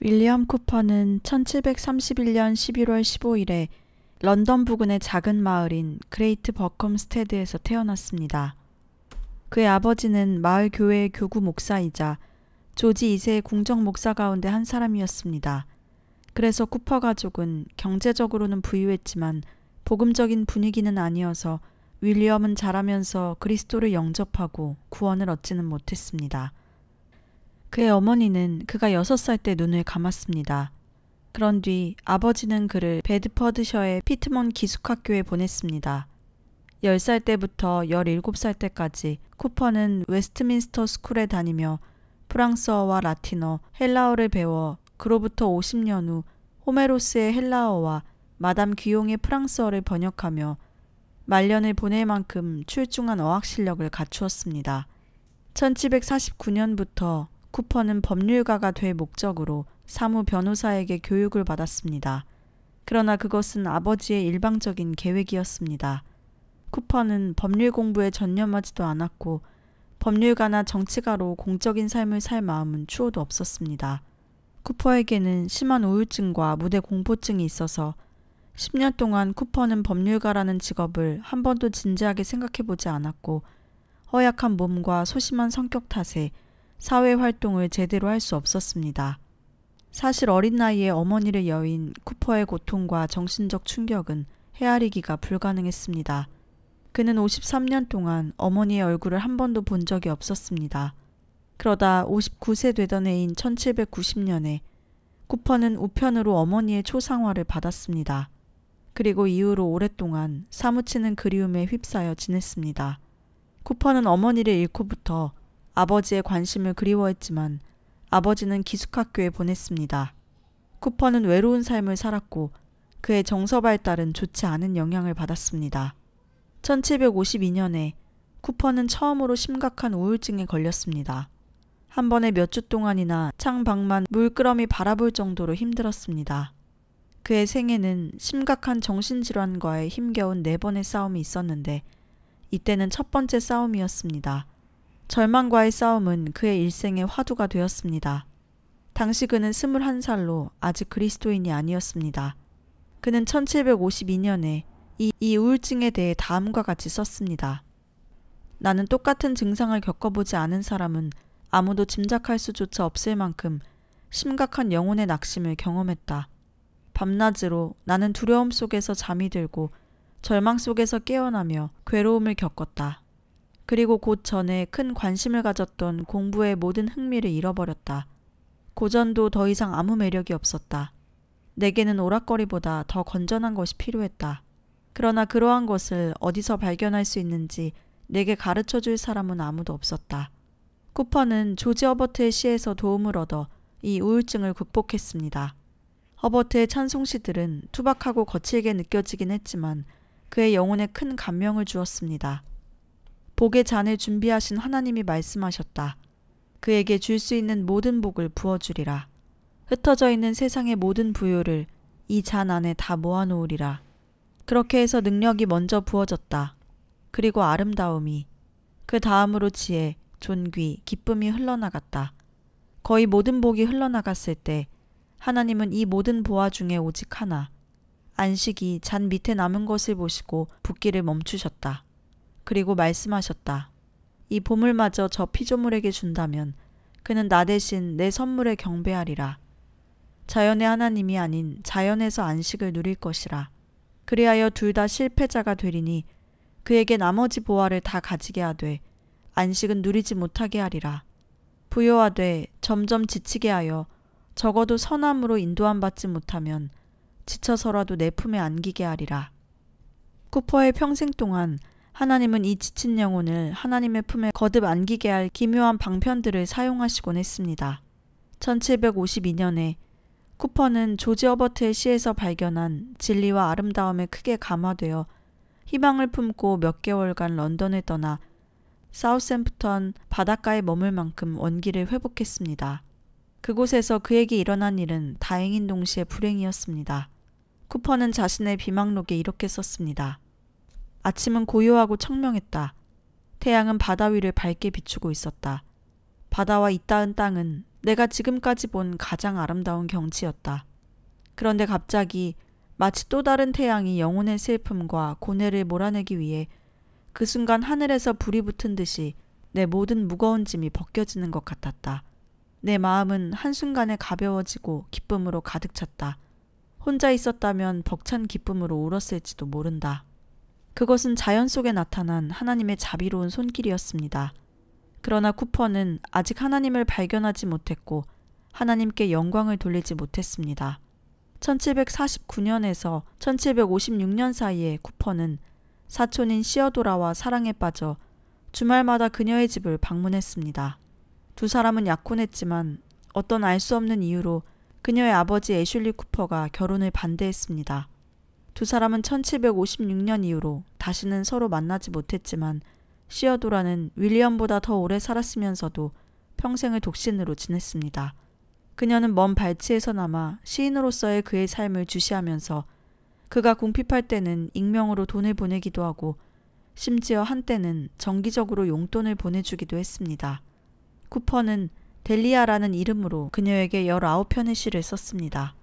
윌리엄 쿠퍼는 1731년 11월 15일에 런던 부근의 작은 마을인 그레이트 버컴스테드에서 태어났습니다. 그의 아버지는 마을 교회의 교구 목사이자 조지 2세 의 궁정 목사 가운데 한 사람이었습니다. 그래서 쿠퍼 가족은 경제적으로는 부유했지만 복음적인 분위기는 아니어서 윌리엄은 자라면서 그리스도를 영접하고 구원을 얻지는 못했습니다. 그의 어머니는 그가 6살 때 눈을 감았습니다. 그런 뒤 아버지는 그를 베드퍼드셔의 피트먼 기숙학교에 보냈습니다. 10살 때부터 17살 때까지 쿠퍼는 웨스트민스터 스쿨에 다니며 프랑스어와 라틴어, 헬라어를 배워 그로부터 50년 후 호메로스의 헬라어와 마담 귀용의 프랑스어를 번역하며 말년을 보낼 만큼 출중한 어학 실력을 갖추었습니다. 1749년부터 쿠퍼는 법률가가 될 목적으로 사무 변호사에게 교육을 받았습니다. 그러나 그것은 아버지의 일방적인 계획이었습니다. 쿠퍼는 법률 공부에 전념하지도 않았고 법률가나 정치가로 공적인 삶을 살 마음은 추호도 없었습니다. 쿠퍼에게는 심한 우울증과 무대 공포증이 있어서 10년 동안 쿠퍼는 법률가라는 직업을 한 번도 진지하게 생각해 보지 않았고 허약한 몸과 소심한 성격 탓에 사회 활동을 제대로 할 수 없었습니다. 사실 어린 나이에 어머니를 여인 쿠퍼의 고통과 정신적 충격은 헤아리기가 불가능했습니다. 그는 53년 동안 어머니의 얼굴을 한 번도 본 적이 없었습니다. 그러다 59세 되던 해인 1790년에 쿠퍼는 우편으로 어머니의 초상화를 받았습니다. 그리고 이후로 오랫동안 사무치는 그리움에 휩싸여 지냈습니다. 쿠퍼는 어머니를 잃고부터 아버지의 관심을 그리워했지만 아버지는 기숙학교에 보냈습니다. 쿠퍼는 외로운 삶을 살았고 그의 정서 발달은 좋지 않은 영향을 받았습니다. 1752년에 쿠퍼는 처음으로 심각한 우울증에 걸렸습니다. 한 번에 몇 주 동안이나 창밖만 물끄러미 바라볼 정도로 힘들었습니다. 그의 생애는 심각한 정신질환과의 힘겨운 네 번의 싸움이 있었는데 이때는 첫 번째 싸움이었습니다. 절망과의 싸움은 그의 일생의 화두가 되었습니다. 당시 그는 21살로 아직 그리스도인이 아니었습니다. 그는 1752년에 이, 이 우울증에 대해 다음과 같이 썼습니다. 나는 똑같은 증상을 겪어보지 않은 사람은 아무도 짐작할 수조차 없을 만큼 심각한 영혼의 낙심을 경험했다. 밤낮으로 나는 두려움 속에서 잠이 들고 절망 속에서 깨어나며 괴로움을 겪었다. 그리고 곧 전에 큰 관심을 가졌던 공부의 모든 흥미를 잃어버렸다. 고전도 더 이상 아무 매력이 없었다. 내게는 오락거리보다 더 건전한 것이 필요했다. 그러나 그러한 것을 어디서 발견할 수 있는지 내게 가르쳐 줄 사람은 아무도 없었다. 쿠퍼는 조지 허버트의 시에서 도움을 얻어 이 우울증을 극복했습니다. 허버트의 찬송시들은 투박하고 거칠게 느껴지긴 했지만 그의 영혼에 큰 감명을 주었습니다. 복의 잔을 준비하신 하나님이 말씀하셨다. 그에게 줄 수 있는 모든 복을 부어주리라. 흩어져 있는 세상의 모든 부유를 이 잔 안에 다 모아놓으리라. 그렇게 해서 능력이 먼저 부어졌다. 그리고 아름다움이, 그 다음으로 지혜, 존귀, 기쁨이 흘러나갔다. 거의 모든 복이 흘러나갔을 때 하나님은 이 모든 보화 중에 오직 하나, 안식이 잔 밑에 남은 것을 보시고 붓기를 멈추셨다. 그리고 말씀하셨다. 이 보물마저 저 피조물에게 준다면 그는 나 대신 내 선물에 경배하리라. 자연의 하나님이 아닌 자연에서 안식을 누릴 것이라. 그리하여 둘 다 실패자가 되리니 그에게 나머지 보화를 다 가지게 하되 안식은 누리지 못하게 하리라. 부여하되 점점 지치게 하여 적어도 선함으로 인도함 받지 못하면 지쳐서라도 내 품에 안기게 하리라. 쿠퍼의 평생 동안 하나님은 이 지친 영혼을 하나님의 품에 거듭 안기게 할 기묘한 방편들을 사용하시곤 했습니다. 1752년에 쿠퍼는 조지 어버트의 시에서 발견한 진리와 아름다움에 크게 감화되어 희망을 품고 몇 개월간 런던을 떠나 사우샘프턴 바닷가에 머물 만큼 원기를 회복했습니다. 그곳에서 그에게 일어난 일은 다행인 동시에 불행이었습니다. 쿠퍼는 자신의 비망록에 이렇게 썼습니다. 아침은 고요하고 청명했다. 태양은 바다 위를 밝게 비추고 있었다. 바다와 이따은 땅은 내가 지금까지 본 가장 아름다운 경치였다. 그런데 갑자기 마치 또 다른 태양이 영혼의 슬픔과 고뇌를 몰아내기 위해 그 순간 하늘에서 불이 붙은 듯이 내 모든 무거운 짐이 벗겨지는 것 같았다. 내 마음은 한순간에 가벼워지고 기쁨으로 가득 찼다. 혼자 있었다면 벅찬 기쁨으로 울었을지도 모른다. 그것은 자연 속에 나타난 하나님의 자비로운 손길이었습니다. 그러나 쿠퍼는 아직 하나님을 발견하지 못했고 하나님께 영광을 돌리지 못했습니다. 1749년에서 1756년 사이에 쿠퍼는 사촌인 시어도라와 사랑에 빠져 주말마다 그녀의 집을 방문했습니다. 두 사람은 약혼했지만 어떤 알 수 없는 이유로 그녀의 아버지 애슐리 쿠퍼가 결혼을 반대했습니다. 두 사람은 1756년 이후로 다시는 서로 만나지 못했지만 시어도라는 윌리엄보다 더 오래 살았으면서도 평생을 독신으로 지냈습니다. 그녀는 먼 발치에서나마 시인으로서의 그의 삶을 주시하면서 그가 궁핍할 때는 익명으로 돈을 보내기도 하고 심지어 한때는 정기적으로 용돈을 보내주기도 했습니다. 쿠퍼는 델리아라는 이름으로 그녀에게 19편의 시를 썼습니다.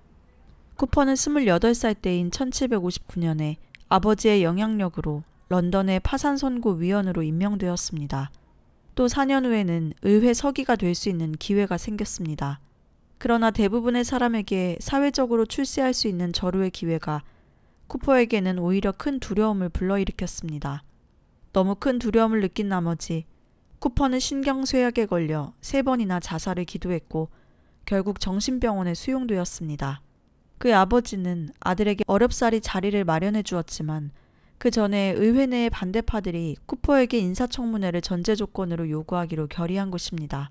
쿠퍼는 28살 때인 1759년에 아버지의 영향력으로 런던의 파산 선고 위원으로 임명되었습니다. 또 4년 후에는 의회 서기가 될 수 있는 기회가 생겼습니다. 그러나 대부분의 사람에게 사회적으로 출세할 수 있는 절호의 기회가 쿠퍼에게는 오히려 큰 두려움을 불러일으켰습니다. 너무 큰 두려움을 느낀 나머지 쿠퍼는 신경쇠약에 걸려 세 번이나 자살을 기도했고 결국 정신병원에 수용되었습니다. 그의 아버지는 아들에게 어렵사리 자리를 마련해 주었지만 그 전에 의회 내의 반대파들이 쿠퍼에게 인사청문회를 전제 조건으로 요구하기로 결의한 것입니다.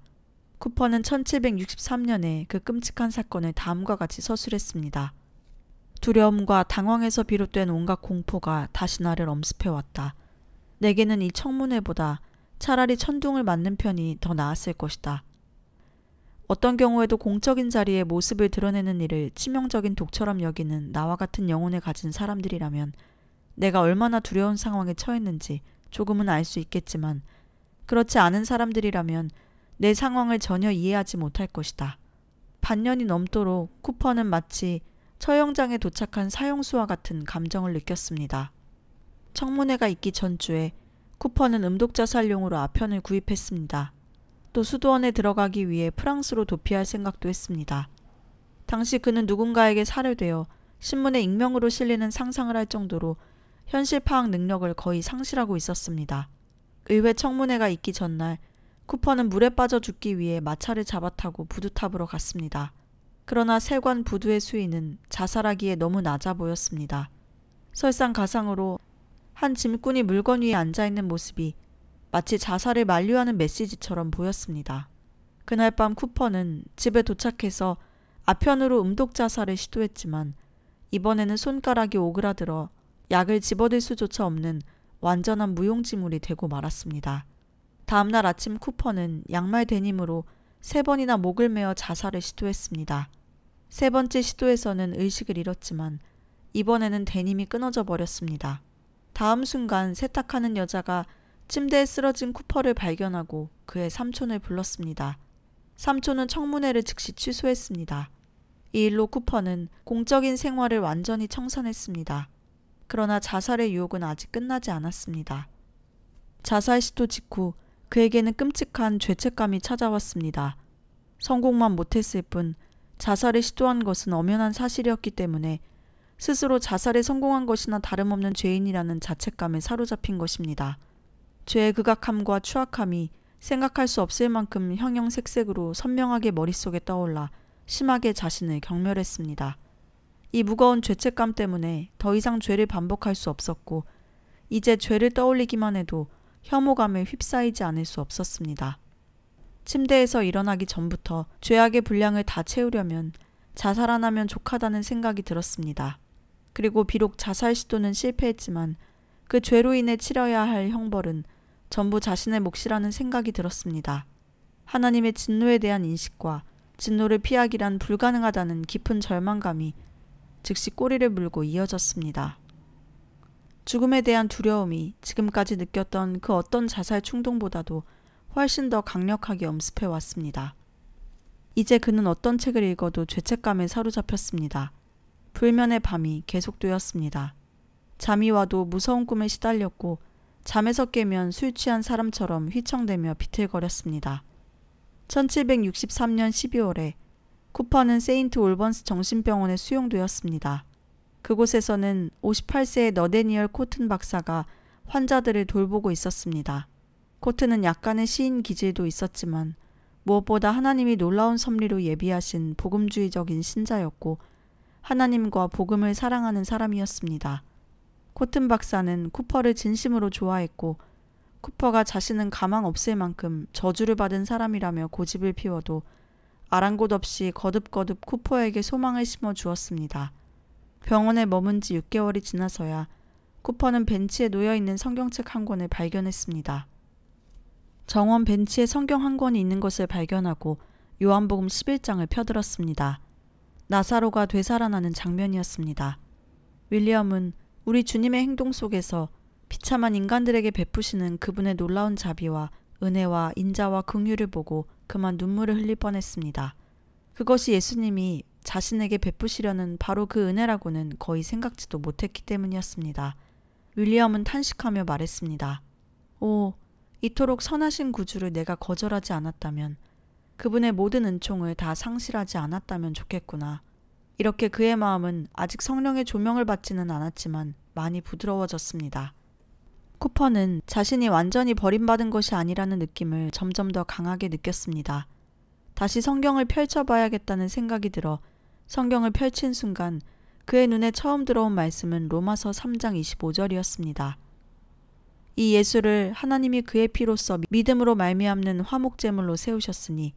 쿠퍼는 1763년에 그 끔찍한 사건을 다음과 같이 서술했습니다. 두려움과 당황에서 비롯된 온갖 공포가 다시 나를 엄습해왔다. 내게는 이 청문회보다 차라리 천둥을 맞는 편이 더 나았을 것이다. 어떤 경우에도 공적인 자리에 모습을 드러내는 일을 치명적인 독처럼 여기는 나와 같은 영혼을 가진 사람들이라면 내가 얼마나 두려운 상황에 처했는지 조금은 알 수 있겠지만 그렇지 않은 사람들이라면 내 상황을 전혀 이해하지 못할 것이다. 반년이 넘도록 쿠퍼는 마치 처형장에 도착한 사형수와 같은 감정을 느꼈습니다. 청문회가 있기 전주에 쿠퍼는 음독자살용으로 아편을 구입했습니다. 또 수도원에 들어가기 위해 프랑스로 도피할 생각도 했습니다. 당시 그는 누군가에게 살해되어 신문에 익명으로 실리는 상상을 할 정도로 현실 파악 능력을 거의 상실하고 있었습니다. 의회 청문회가 있기 전날 쿠퍼는 물에 빠져 죽기 위해 마차를 잡아타고 부두탑으로 갔습니다. 그러나 세관 부두의 수위는 자살하기에 너무 낮아 보였습니다. 설상가상으로 한 짐꾼이 물건 위에 앉아 있는 모습이 마치 자살을 만류하는 메시지처럼 보였습니다. 그날 밤 쿠퍼는 집에 도착해서 아편으로 음독 자살을 시도했지만 이번에는 손가락이 오그라들어 약을 집어들 수조차 없는 완전한 무용지물이 되고 말았습니다. 다음날 아침 쿠퍼는 양말 데님으로 세 번이나 목을 메어 자살을 시도했습니다. 세 번째 시도에서는 의식을 잃었지만 이번에는 데님이 끊어져 버렸습니다. 다음 순간 세탁하는 여자가 침대에 쓰러진 쿠퍼를 발견하고 그의 삼촌을 불렀습니다. 삼촌은 청문회를 즉시 취소했습니다. 이 일로 쿠퍼는 공적인 생활을 완전히 청산했습니다. 그러나 자살의 유혹은 아직 끝나지 않았습니다. 자살 시도 직후 그에게는 끔찍한 죄책감이 찾아왔습니다. 성공만 못했을 뿐 자살을 시도한 것은 엄연한 사실이었기 때문에 스스로 자살에 성공한 것이나 다름없는 죄인이라는 자책감에 사로잡힌 것입니다. 죄의 극악함과 추악함이 생각할 수 없을 만큼 형형색색으로 선명하게 머릿속에 떠올라 심하게 자신을 경멸했습니다. 이 무거운 죄책감 때문에 더 이상 죄를 반복할 수 없었고 이제 죄를 떠올리기만 해도 혐오감에 휩싸이지 않을 수 없었습니다. 침대에서 일어나기 전부터 죄악의 분량을 다 채우려면 자살 안 하면 족하다는 생각이 들었습니다. 그리고 비록 자살 시도는 실패했지만 그 죄로 인해 치러야 할 형벌은 전부 자신의 몫이라는 생각이 들었습니다. 하나님의 진노에 대한 인식과 진노를 피하기란 불가능하다는 깊은 절망감이 즉시 꼬리를 물고 이어졌습니다. 죽음에 대한 두려움이 지금까지 느꼈던 그 어떤 자살 충동보다도 훨씬 더 강력하게 엄습해 왔습니다. 이제 그는 어떤 책을 읽어도 죄책감에 사로잡혔습니다. 불면의 밤이 계속되었습니다. 잠이 와도 무서운 꿈에 시달렸고 잠에서 깨면 술 취한 사람처럼 휘청대며 비틀거렸습니다. 1763년 12월에 쿠퍼는 세인트 올번스 정신병원에 수용되었습니다. 그곳에서는 58세의 너데니얼 코튼 박사가 환자들을 돌보고 있었습니다. 코튼은 약간의 시인 기질도 있었지만 무엇보다 하나님이 놀라운 섭리로 예비하신 복음주의적인 신자였고 하나님과 복음을 사랑하는 사람이었습니다. 코튼 박사는 쿠퍼를 진심으로 좋아했고 쿠퍼가 자신은 가망 없을 만큼 저주를 받은 사람이라며 고집을 피워도 아랑곳 없이 거듭거듭 쿠퍼에게 소망을 심어 주었습니다. 병원에 머문 지 6개월이 지나서야 쿠퍼는 벤치에 놓여 있는 성경책 한 권을 발견했습니다. 정원 벤치에 성경 한 권이 있는 것을 발견하고 요한복음 11장을 펴들었습니다. 나사로가 되살아나는 장면이었습니다. 윌리엄은 우리 주님의 행동 속에서 비참한 인간들에게 베푸시는 그분의 놀라운 자비와 은혜와 인자와 긍휼을 보고 그만 눈물을 흘릴 뻔했습니다. 그것이 예수님이 자신에게 베푸시려는 바로 그 은혜라고는 거의 생각지도 못했기 때문이었습니다. 윌리엄은 탄식하며 말했습니다. 오, 이토록 선하신 구주를 내가 거절하지 않았다면, 그분의 모든 은총을 다 상실하지 않았다면 좋겠구나. 이렇게 그의 마음은 아직 성령의 조명을 받지는 않았지만 많이 부드러워졌습니다. 쿠퍼는 자신이 완전히 버림받은 것이 아니라는 느낌을 점점 더 강하게 느꼈습니다. 다시 성경을 펼쳐봐야겠다는 생각이 들어 성경을 펼친 순간 그의 눈에 처음 들어온 말씀은 로마서 3장 25절이었습니다. 이 예수를 하나님이 그의 피로써 믿음으로 말미암는 화목제물로 세우셨으니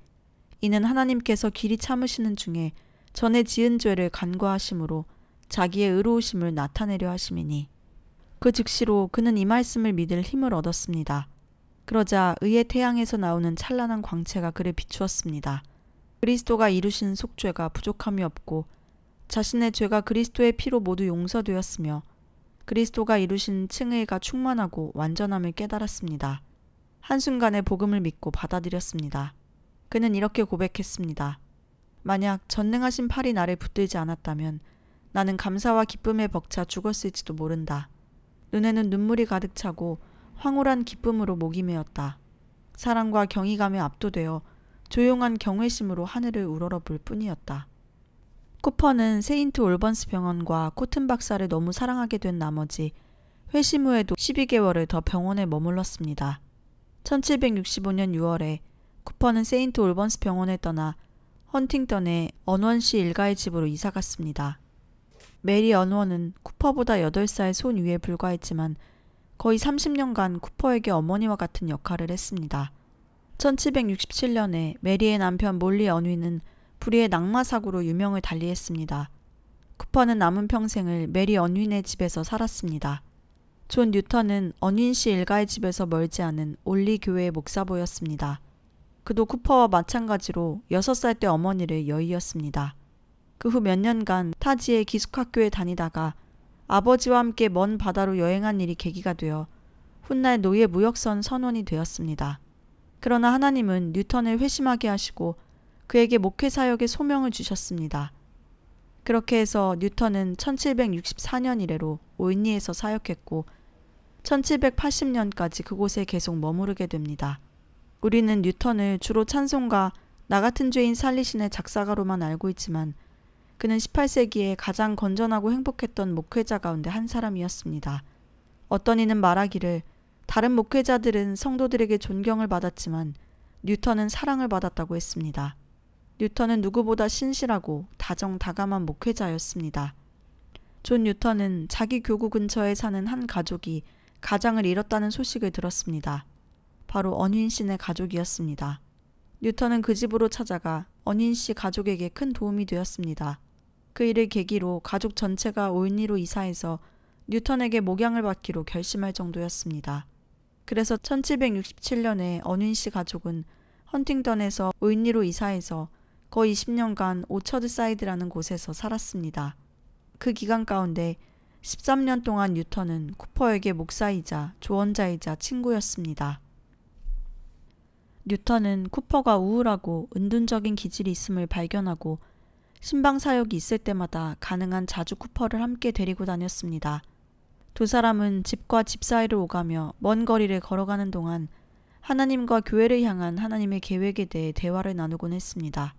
이는 하나님께서 길이 참으시는 중에 전에 지은 죄를 간과하심으로 자기의 의로우심을 나타내려 하심이니 그 즉시로 그는 이 말씀을 믿을 힘을 얻었습니다. 그러자 의의 태양에서 나오는 찬란한 광채가 그를 비추었습니다. 그리스도가 이루신 속죄가 부족함이 없고 자신의 죄가 그리스도의 피로 모두 용서되었으며 그리스도가 이루신 층의가 충만하고 완전함을 깨달았습니다. 한순간에 복음을 믿고 받아들였습니다. 그는 이렇게 고백했습니다. 만약 전능하신 팔이 나를 붙들지 않았다면 나는 감사와 기쁨에 벅차 죽었을지도 모른다. 눈에는 눈물이 가득 차고 황홀한 기쁨으로 목이 메었다. 사랑과 경이감에 압도되어 조용한 경외심으로 하늘을 우러러볼 뿐이었다. 쿠퍼는 세인트 올번스 병원과 코튼 박사를 너무 사랑하게 된 나머지 회심 후에도 12개월을 더 병원에 머물렀습니다. 1765년 6월에 쿠퍼는 세인트 올번스 병원을 떠나 헌팅턴의 언원 씨 일가의 집으로 이사 갔습니다. 메리 언원은 쿠퍼보다 8살 손 위에 불과했지만 거의 30년간 쿠퍼에게 어머니와 같은 역할을 했습니다. 1767년에 메리의 남편 몰리 언위는 불의의 낙마 사고로 유명을 달리했습니다. 쿠퍼는 남은 평생을 메리 언윈의 집에서 살았습니다. 존 뉴턴은 언윈 씨 일가의 집에서 멀지 않은 올리 교회의 목사보였습니다. 그도 쿠퍼와 마찬가지로 6살 때 어머니를 여의었습니다. 그 후 몇 년간 타지의 기숙학교에 다니다가 아버지와 함께 먼 바다로 여행한 일이 계기가 되어 훗날 노예 무역선 선원이 되었습니다. 그러나 하나님은 뉴턴을 회심하게 하시고 그에게 목회 사역의 소명을 주셨습니다. 그렇게 해서 뉴턴은 1764년 이래로 오인리에서 사역했고 1780년까지 그곳에 계속 머무르게 됩니다. 우리는 뉴턴을 주로 찬송가 나 같은 죄인 살리신의 작사가로만 알고 있지만 그는 18세기에 가장 건전하고 행복했던 목회자 가운데 한 사람이었습니다. 어떤 이는 말하기를 다른 목회자들은 성도들에게 존경을 받았지만 뉴턴은 사랑을 받았다고 했습니다. 뉴턴은 누구보다 신실하고 다정다감한 목회자였습니다. 존 뉴턴은 자기 교구 근처에 사는 한 가족이 가장을 잃었다는 소식을 들었습니다. 바로 언윈 씨네 가족이었습니다. 뉴턴은 그 집으로 찾아가 언윈 씨 가족에게 큰 도움이 되었습니다. 그 일을 계기로 가족 전체가 오인리로 이사해서 뉴턴에게 목양을 받기로 결심할 정도였습니다. 그래서 1767년에 언윈 씨 가족은 헌팅턴에서 오인리로 이사해서 거의 20년간 오처드 사이드라는 곳에서 살았습니다. 그 기간 가운데 13년 동안 뉴턴은 쿠퍼에게 목사이자 조언자이자 친구였습니다. 뉴턴은 쿠퍼가 우울하고 은둔적인 기질이 있음을 발견하고 신방 사역이 있을 때마다 가능한 자주 쿠퍼를 함께 데리고 다녔습니다. 두 사람은 집과 집 사이를 오가며 먼 거리를 걸어가는 동안 하나님과 교회를 향한 하나님의 계획에 대해 대화를 나누곤 했습니다.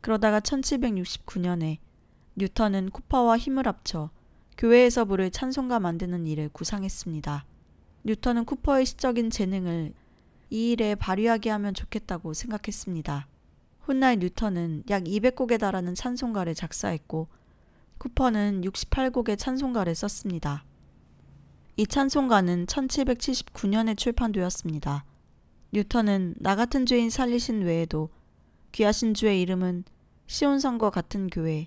그러다가 1769년에 뉴턴은 쿠퍼와 힘을 합쳐 교회에서 부를 찬송가 만드는 일을 구상했습니다. 뉴턴은 쿠퍼의 시적인 재능을 이 일에 발휘하게 하면 좋겠다고 생각했습니다. 훗날 뉴턴은 약 200곡에 달하는 찬송가를 작사했고 쿠퍼는 68곡의 찬송가를 썼습니다. 이 찬송가는 1779년에 출판되었습니다. 뉴턴은 나 같은 죄인 살리신 외에도 귀하신 주의 이름은 시온성과 같은 교회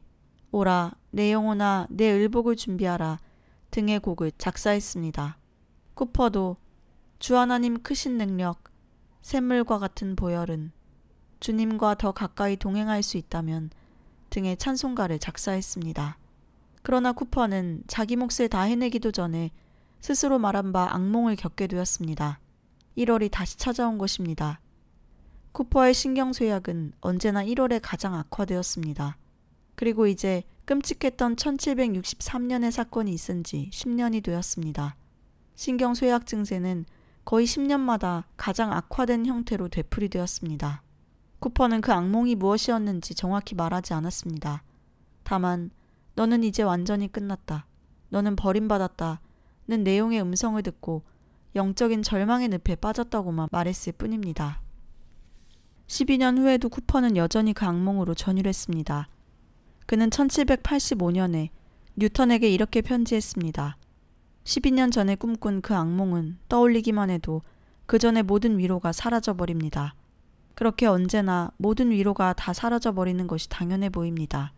오라 내 영혼아 내 을복을 준비하라 등의 곡을 작사했습니다. 쿠퍼도 주 하나님 크신 능력, 샘물과 같은 보혈은 주님과 더 가까이 동행할 수 있다면 등의 찬송가를 작사했습니다. 그러나 쿠퍼는 자기 몫을 다 해내기도 전에 스스로 말한 바 악몽을 겪게 되었습니다. 1월이 다시 찾아온 것입니다. 쿠퍼의 신경쇠약은 언제나 1월에 가장 악화되었습니다. 그리고 이제 끔찍했던 1763년의 사건이 있은 지 10년이 되었습니다. 신경쇠약 증세는 거의 10년마다 가장 악화된 형태로 되풀이되었습니다. 쿠퍼는 그 악몽이 무엇이었는지 정확히 말하지 않았습니다. 다만 너는 이제 완전히 끝났다. 너는 버림받았다. 는 내용의 음성을 듣고 영적인 절망의 늪에 빠졌다고만 말했을 뿐입니다. 12년 후에도 쿠퍼는 여전히 그 악몽으로 전율했습니다. 그는 1785년에 뉴턴에게 이렇게 편지했습니다. 12년 전에 꿈꾼 그 악몽은 떠올리기만 해도 그전에 모든 위로가 사라져 버립니다. 그렇게 언제나 모든 위로가 다 사라져 버리는 것이 당연해 보입니다.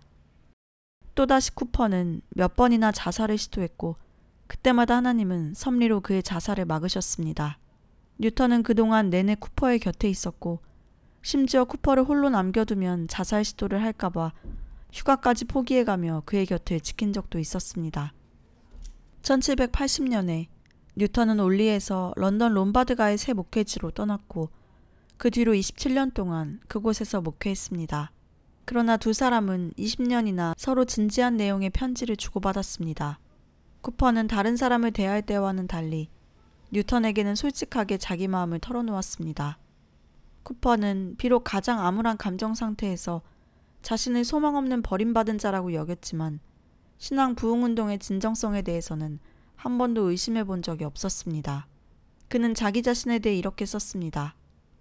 또다시 쿠퍼는 몇 번이나 자살을 시도했고 그때마다 하나님은 섭리로 그의 자살을 막으셨습니다. 뉴턴은 그동안 내내 쿠퍼의 곁에 있었고 심지어 쿠퍼를 홀로 남겨두면 자살 시도를 할까봐 휴가까지 포기해가며 그의 곁을 지킨 적도 있었습니다. 1780년에 뉴턴은 올리에서 런던 롬바드가의 새 목회지로 떠났고 그 뒤로 27년 동안 그곳에서 목회했습니다. 그러나 두 사람은 20년이나 서로 진지한 내용의 편지를 주고받았습니다. 쿠퍼는 다른 사람을 대할 때와는 달리 뉴턴에게는 솔직하게 자기 마음을 털어놓았습니다. 쿠퍼는 비록 가장 암울한 감정 상태에서 자신을 소망 없는 버림받은 자라고 여겼지만 신앙 부흥운동의 진정성에 대해서는 한 번도 의심해 본 적이 없었습니다. 그는 자기 자신에 대해 이렇게 썼습니다.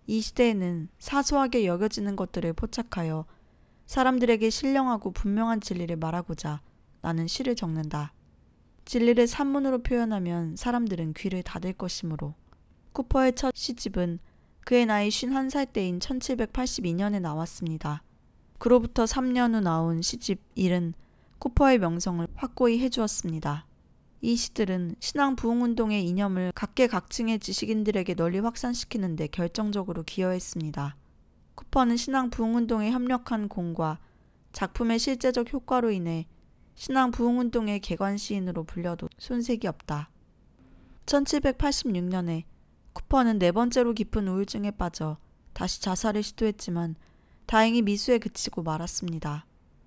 이 시대에는 사소하게 여겨지는 것들을 포착하여 사람들에게 신령하고 분명한 진리를 말하고자 나는 시를 적는다. 진리를 산문으로 표현하면 사람들은 귀를 닫을 것이므로 쿠퍼의 첫 시집은 그의 나이 51살 때인 1782년에 나왔습니다. 그로부터 3년 후 나온 시집 1은 쿠퍼의 명성을 확고히 해주었습니다. 이 시들은 신앙 부흥운동의 이념을 각계각층의 지식인들에게 널리 확산시키는 데 결정적으로 기여했습니다. 쿠퍼는 신앙 부흥운동에 협력한 공과 작품의 실제적 효과로 인해 신앙 부흥운동의 개관시인으로 불려도 손색이 없다. 1786년에 쿠퍼는 네 번째로 깊은 우울증에 빠져 다시 자살을 시도했지만 다행히 미수에 그치고 말았습니다.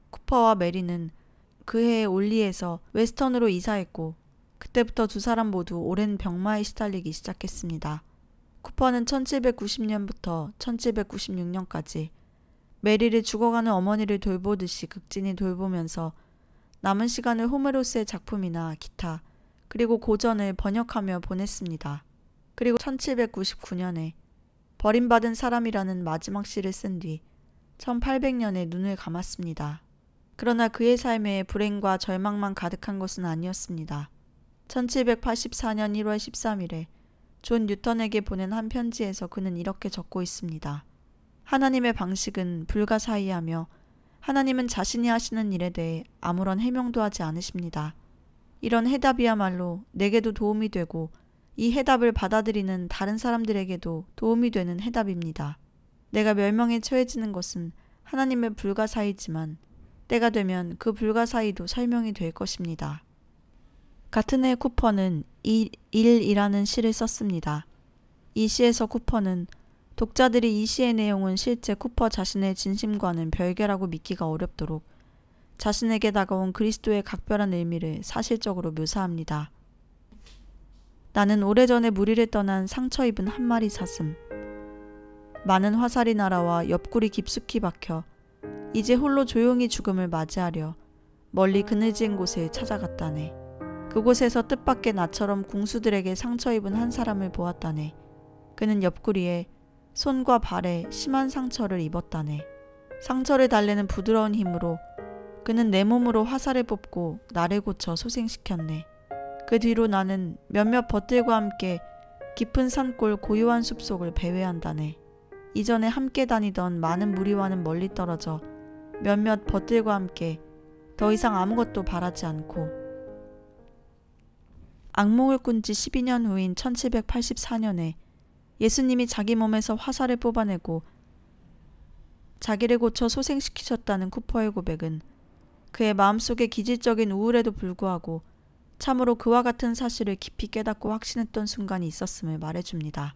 쿠퍼와 메리는 그해 올리에서 웨스턴으로 이사했고 그때부터 두 사람 모두 오랜 병마에 시달리기 시작했습니다. 쿠퍼는 1790년부터 1796년까지 메리를 죽어가는 어머니를 돌보듯이 극진히 돌보면서 남은 시간을 호메로스의 작품이나 기타 그리고 고전을 번역하며 보냈습니다. 그리고 1799년에 버림받은 사람이라는 마지막 시를 쓴 뒤 1800년에 눈을 감았습니다. 그러나 그의 삶에 불행과 절망만 가득한 것은 아니었습니다. 1784년 1월 13일에 존 뉴턴에게 보낸 한 편지에서 그는 이렇게 적고 있습니다. 하나님의 방식은 불가사의하며 하나님은 자신이 하시는 일에 대해 아무런 해명도 하지 않으십니다. 이런 해답이야말로 내게도 도움이 되고 이 해답을 받아들이는 다른 사람들에게도 도움이 되는 해답입니다. 내가 멸망에 처해지는 것은 하나님의 불가사의지만 때가 되면 그 불가사의도 설명이 될 것입니다. 같은 해 쿠퍼는 일, 일이라는 시를 썼습니다. 이 시에서 쿠퍼는 독자들이 이 시의 내용은 실제 쿠퍼 자신의 진심과는 별개라고 믿기가 어렵도록 자신에게 다가온 그리스도의 각별한 의미를 사실적으로 묘사합니다. 나는 오래전에 무리를 떠난 상처 입은 한 마리 사슴. 많은 화살이 날아와 옆구리 깊숙이 박혀 이제 홀로 조용히 죽음을 맞이하려 멀리 그늘진 곳에 찾아갔다네. 그곳에서 뜻밖의 나처럼 궁수들에게 상처 입은 한 사람을 보았다네. 그는 옆구리에 손과 발에 심한 상처를 입었다네. 상처를 달래는 부드러운 힘으로 그는 내 몸으로 화살을 뽑고 나를 고쳐 소생시켰네. 그 뒤로 나는 몇몇 벗들과 함께 깊은 산골 고요한 숲속을 배회한다네. 이전에 함께 다니던 많은 무리와는 멀리 떨어져 몇몇 벗들과 함께 더 이상 아무것도 바라지 않고 악몽을 꾼 지 12년 후인 1784년에 예수님이 자기 몸에서 화살을 뽑아내고 자기를 고쳐 소생시키셨다는 쿠퍼의 고백은 그의 마음속의 기질적인 우울에도 불구하고 참으로 그와 같은 사실을 깊이 깨닫고 확신했던 순간이 있었음을 말해줍니다.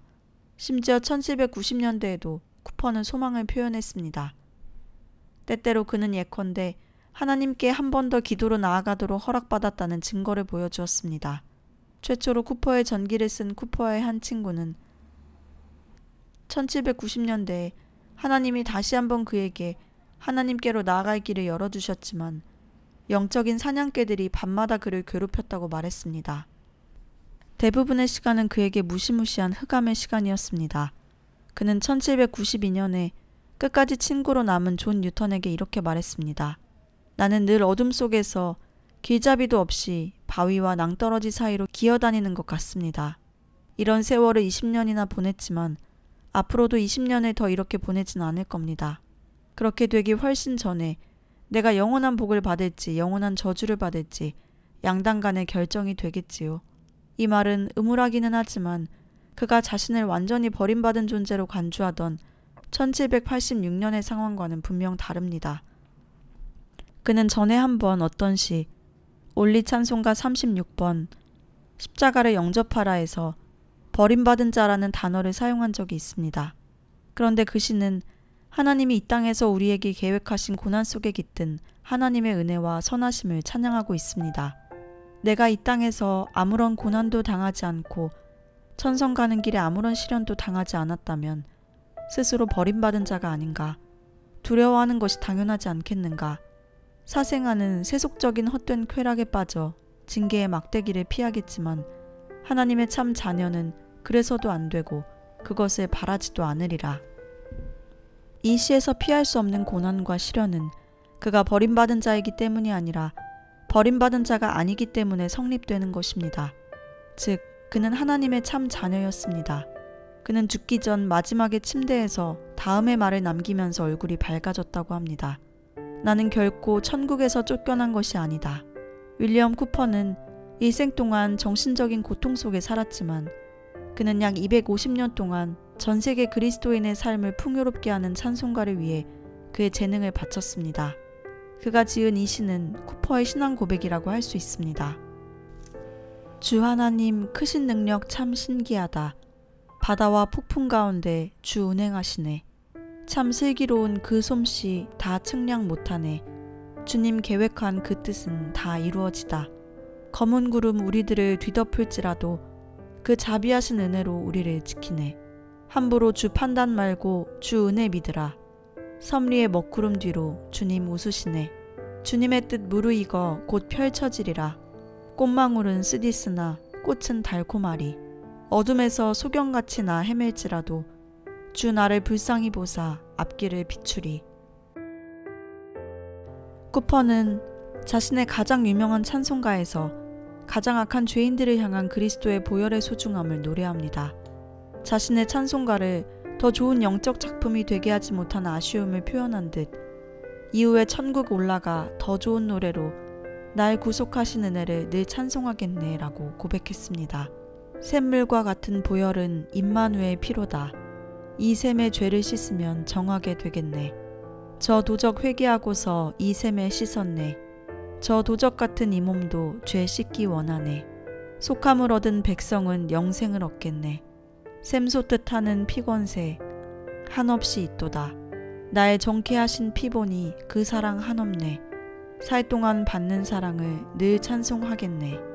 심지어 1790년대에도 쿠퍼는 소망을 표현했습니다. 때때로 그는 예컨대 하나님께 한 번 더 기도로 나아가도록 허락받았다는 증거를 보여주었습니다. 최초로 쿠퍼의 전기를 쓴 쿠퍼의 한 친구는 1790년대에 하나님이 다시 한 번 그에게 하나님께로 나아갈 길을 열어주셨지만 영적인 사냥개들이 밤마다 그를 괴롭혔다고 말했습니다. 대부분의 시간은 그에게 무시무시한 흑암의 시간이었습니다. 그는 1792년에 끝까지 친구로 남은 존 뉴턴에게 이렇게 말했습니다. 나는 늘 어둠 속에서 길잡이도 없이 바위와 낭떠러지 사이로 기어다니는 것 같습니다. 이런 세월을 20년이나 보냈지만 앞으로도 20년을 더 이렇게 보내진 않을 겁니다. 그렇게 되기 훨씬 전에 내가 영원한 복을 받을지 영원한 저주를 받을지 양당 간의 결정이 되겠지요. 이 말은 음울하기는 하지만 그가 자신을 완전히 버림받은 존재로 간주하던 1786년의 상황과는 분명 다릅니다. 그는 전에 한번 어떤 시 올리 찬송가 36번 십자가를 영접하라에서 버림받은 자라는 단어를 사용한 적이 있습니다. 그런데 그 시는 하나님이 이 땅에서 우리에게 계획하신 고난 속에 깃든 하나님의 은혜와 선하심을 찬양하고 있습니다. 내가 이 땅에서 아무런 고난도 당하지 않고 천성 가는 길에 아무런 시련도 당하지 않았다면 스스로 버림받은 자가 아닌가, 두려워하는 것이 당연하지 않겠는가, 사생아는 세속적인 헛된 쾌락에 빠져 징계의 막대기를 피하겠지만 하나님의 참 자녀는 그래서도 안 되고 그것을 바라지도 않으리라. 이 시에서 피할 수 없는 고난과 시련은 그가 버림받은 자이기 때문이 아니라 버림받은 자가 아니기 때문에 성립되는 것입니다. 즉, 그는 하나님의 참 자녀였습니다. 그는 죽기 전 마지막에 침대에서 다음의 말을 남기면서 얼굴이 밝아졌다고 합니다. 나는 결코 천국에서 쫓겨난 것이 아니다. 윌리엄 쿠퍼는 일생 동안 정신적인 고통 속에 살았지만 그는 약 250년 동안 전 세계 그리스도인의 삶을 풍요롭게 하는 찬송가를 위해 그의 재능을 바쳤습니다. 그가 지은 이 시는 쿠퍼의 신앙 고백이라고 할 수 있습니다. 주 하나님 크신 능력 참 신기하다. 바다와 폭풍 가운데 주 운행하시네. 참 슬기로운 그 솜씨 다 측량 못하네. 주님 계획한 그 뜻은 다 이루어지다. 검은 구름 우리들을 뒤덮을지라도 그 자비하신 은혜로 우리를 지키네. 함부로 주 판단 말고 주 은혜 믿으라. 섬리의 먹구름 뒤로 주님 웃으시네. 주님의 뜻 무르익어 곧 펼쳐지리라. 꽃망울은 쓰디스나 꽃은 달콤하리. 어둠에서 소경같이 나 헤맬지라도 주 나를 불쌍히 보사 앞길을 비추리. 쿠퍼는 자신의 가장 유명한 찬송가에서 가장 악한 죄인들을 향한 그리스도의 보혈의 소중함을 노래합니다. 자신의 찬송가를 더 좋은 영적 작품이 되게 하지 못한 아쉬움을 표현한 듯 이후에 천국 올라가 더 좋은 노래로 날 구속하신 은혜를 늘 찬송하겠네라고 고백했습니다. 샘물과 같은 보혈은 임만누의 피로다. 이 샘의 죄를 씻으면 정하게 되겠네. 저 도적 회개하고서 이 샘에 씻었네. 저 도적 같은 이 몸도 죄 씻기 원하네. 속함을 얻은 백성은 영생을 얻겠네. 샘솟듯 하는 피곤세 한없이 있도다. 나의 정쾌하신 피보니 그 사랑 한없네. 살 동안 받는 사랑을 늘 찬송하겠네.